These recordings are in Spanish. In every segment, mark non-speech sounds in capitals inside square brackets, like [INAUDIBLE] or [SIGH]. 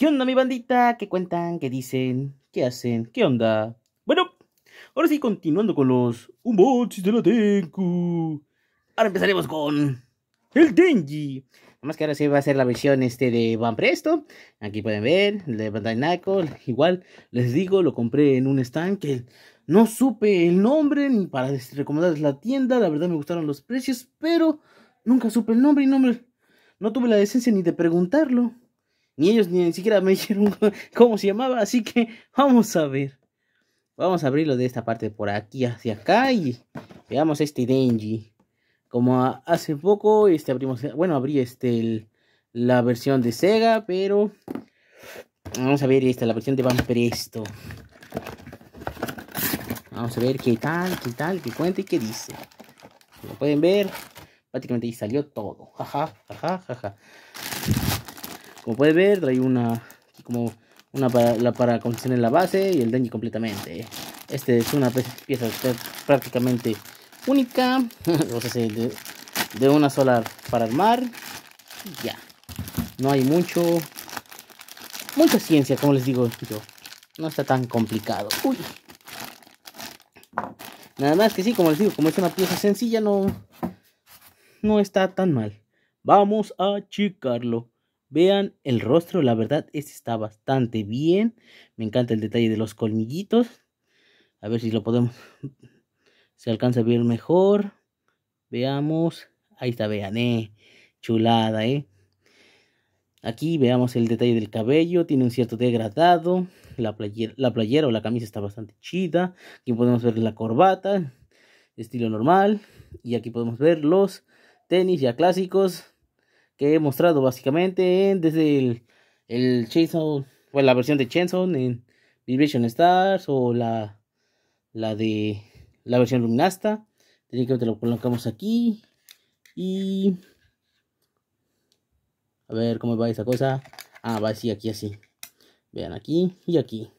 ¿Qué onda mi bandita? ¿Qué cuentan? ¿Qué dicen? ¿Qué hacen? ¿Qué onda? Bueno, ahora sí, continuando con los Unboxes de la Tenku. Ahora empezaremos con el Denji. Más que ahora sí va a ser la versión este de Van Presto. Aquí pueden ver, el de Bandai Namco. Igual, les digo, lo compré en un stand que no supe el nombre ni para recomendarles la tienda. La verdad me gustaron los precios, pero nunca supe el nombre y no, no tuve la decencia ni de preguntarlo. Ni ellos ni siquiera me [LAUGHS] dijeron cómo se llamaba, así que vamos a ver. Vamos a abrirlo de esta parte por aquí hacia acá y veamos este Denji. Como hace poco, este abrimos, bueno, abrí este la versión de Sega, pero vamos a ver esta, la versión de Van Presto. Vamos a ver qué tal, qué tal, qué cuenta y qué dice. Como pueden ver, prácticamente ahí salió todo. Jaja, jaja, jaja. Como puede ver, trae una como una para, la para en la base y el daño completamente. Este es una pieza prácticamente única, [LAUGHS] de, una sola para armar. ya. No hay mucho mucha ciencia, como les digo yo. No está tan complicado. Nada más que sí, como les digo, como es una pieza sencilla, no, no está tan mal. Vamos a checarlo. Vean el rostro, la verdad, este está bastante bien. Me encanta el detalle de los colmillitos. A ver si lo podemos... [LAUGHS] Se alcanza a ver mejor. Veamos. Ahí está, vean, eh. Chulada, eh. Aquí veamos el detalle del cabello, tiene un cierto degradado, la playera, la playera o la camisa está bastante chida, aquí podemos ver la corbata, estilo normal, y aquí podemos ver los tenis ya clásicos, que he mostrado básicamente desde el, el Chainsaw, bueno, la versión de Chainsaw en Vibration Stars o la, la de la versión Luminasta. Te lo colocamos aquí y a ver cómo va esa cosa. Ah, va así, aquí, así. Vean aquí y aquí.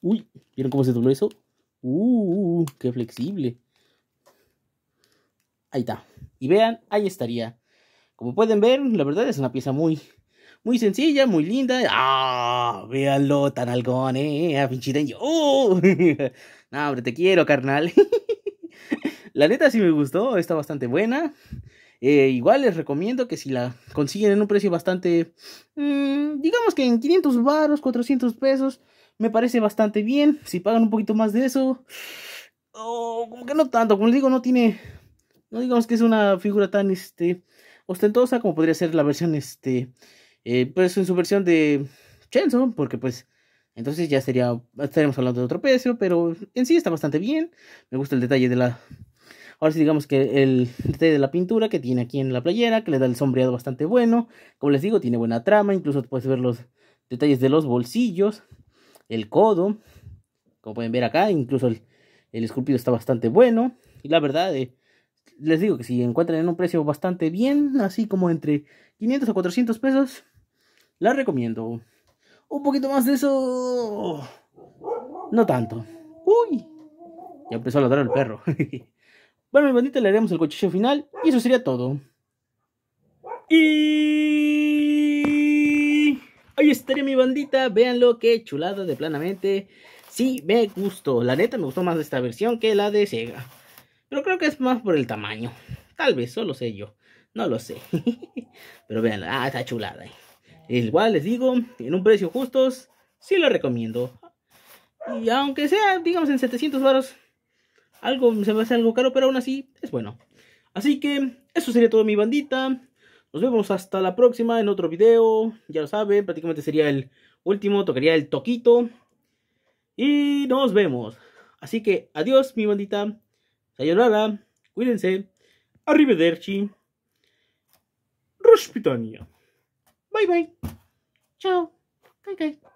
Uy, ¿vieron cómo se dobló eso? Uh, qué flexible. Ahí está y vean, ahí estaría. Como pueden ver, la verdad es una pieza muy, muy sencilla, muy linda. ¡Ah! véanlo, tan algón, eh, a ¡Oh! [LAUGHS] no, hombre, te quiero, carnal. [LAUGHS] la neta sí me gustó, está bastante buena. Eh, igual les recomiendo que si la consiguen en un precio bastante, mm, digamos que en 500 baros, 400 pesos, me parece bastante bien. Si pagan un poquito más de eso, oh, como que no tanto, como les digo, no tiene no digamos que es una figura tan este, ostentosa como podría ser la versión, este, eh, pues en su versión de Chenzo. porque pues entonces ya sería, estaríamos hablando de otro precio, pero en sí está bastante bien. Me gusta el detalle de la, ahora sí digamos que el detalle de la pintura que tiene aquí en la playera, que le da el sombreado bastante bueno. Como les digo, tiene buena trama, incluso puedes ver los detalles de los bolsillos, el codo, como pueden ver acá, incluso el, el esculpido está bastante bueno. Y la verdad, eh, les digo que si encuentran en un precio bastante bien, así como entre 500 a 400 pesos, la recomiendo. Un poquito más de eso, no tanto. Uy, ya empezó a ladrar el perro. [LAUGHS] bueno, mi bandita, le haremos el cochillo final y eso sería todo. Y ahí estaría mi bandita, Veanlo que chulada de planamente. Sí, me gustó, la neta me gustó más esta versión que la de Sega. Pero creo que es más por el tamaño. Tal vez, solo sé yo. No lo sé. [LAUGHS] Pero vean, ah, está chulada. Eh. Igual les digo, en un precio justo. sí lo recomiendo. Y aunque sea, digamos, en 700 baros, algo se me hace algo caro, pero aún así es bueno. Así que eso sería todo mi bandita. Nos vemos hasta la próxima en otro video. Ya lo saben, prácticamente sería el último, tocaría el toquito. Y nos vemos. Así que adiós mi bandita. Sayonara, cuídense, arrivederci, Respitania. Bye bye. Chao. Bye bye.